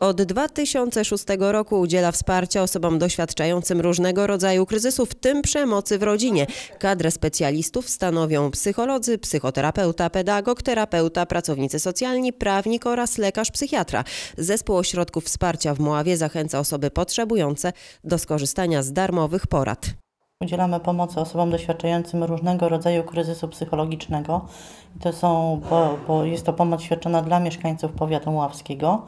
Od 2006 roku udziela wsparcia osobom doświadczającym różnego rodzaju kryzysów, w tym przemocy w rodzinie. Kadrę specjalistów stanowią psycholodzy, psychoterapeuta, pedagog, terapeuta, pracownicy socjalni, prawnik oraz lekarz-psychiatra. Zespół ośrodków wsparcia w Muławie zachęca osoby potrzebujące do skorzystania z darmowych porad. Udzielamy pomocy osobom doświadczającym różnego rodzaju kryzysu psychologicznego. to są, bo, bo jest to pomoc świadczona dla mieszkańców powiatu muławskiego.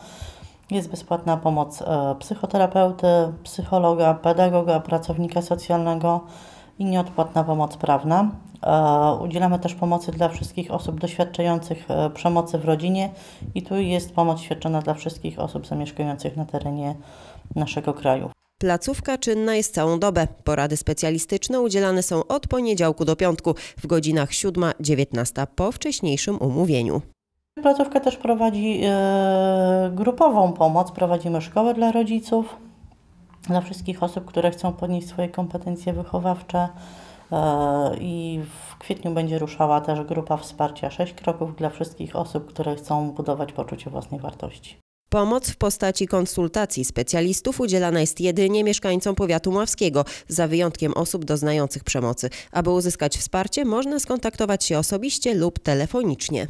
Jest bezpłatna pomoc e, psychoterapeuty, psychologa, pedagoga, pracownika socjalnego i nieodpłatna pomoc prawna. E, udzielamy też pomocy dla wszystkich osób doświadczających e, przemocy w rodzinie i tu jest pomoc świadczona dla wszystkich osób zamieszkujących na terenie naszego kraju. Placówka czynna jest całą dobę. Porady specjalistyczne udzielane są od poniedziałku do piątku w godzinach 7-19 po wcześniejszym umówieniu. Placówka też prowadzi e, grupową pomoc. Prowadzimy szkołę dla rodziców, dla wszystkich osób, które chcą podnieść swoje kompetencje wychowawcze. E, I w kwietniu będzie ruszała też grupa wsparcia 6 kroków dla wszystkich osób, które chcą budować poczucie własnej wartości. Pomoc w postaci konsultacji specjalistów udzielana jest jedynie mieszkańcom powiatu mławskiego, za wyjątkiem osób doznających przemocy. Aby uzyskać wsparcie, można skontaktować się osobiście lub telefonicznie.